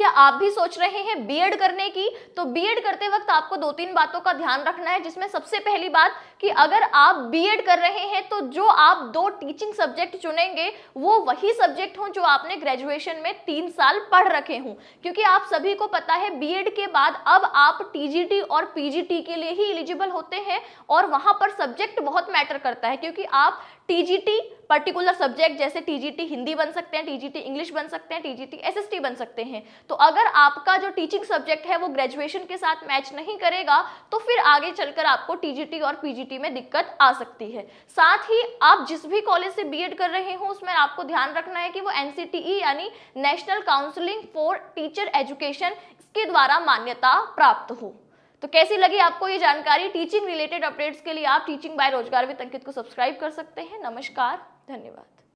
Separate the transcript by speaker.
Speaker 1: क्या आप भी सोच रहे हैं बीएड करने की तो बीएड करते वक्त आपको दो तीन बातों का ध्यान रखना है जिसमें सबसे पहली बात कि अगर आप बीएड कर रहे हैं तो जो आप दो टीचिंग सब्जेक्ट चुनेंगे वो वही सब्जेक्ट हों जो आपने ग्रेजुएशन में तीन साल पढ़ रखे हों क्योंकि आप सभी को पता है बी के बाद अब आप टीजीटी और पीजीटी के लिए ही एलिजिबल होते हैं और वहां पर सब्जेक्ट बहुत मैटर करता है क्योंकि आप टीजीटी पर्टिकुलर सब्जेक्ट जैसे टीजीटी हिंदी बन सकते हैं टीजीटी इंग्लिश बन सकते हैं टीजीटी एसएसटी बन सकते हैं तो अगर आपका जो टीचिंग सब्जेक्ट है वो ग्रेजुएशन के साथ मैच नहीं करेगा तो फिर आगे चलकर आपको टीजीटी और पीजीटी में दिक्कत आ सकती है साथ ही आप जिस भी कॉलेज से बीएड कर रहे हो उसमें आपको ध्यान रखना है कि वो एनसीटीई e यानी national counselling for teacher education के द्वारा मान्यता प्राप्त हो तो कैसी लगी आपको ये जानकारी टीचिंग रिलेटेड अपडेट्स के लिए आप teaching by Rozgar with Ankit को सब्सक्राइब कर सकते हैं नमस्कार
Speaker 2: धन्यवाद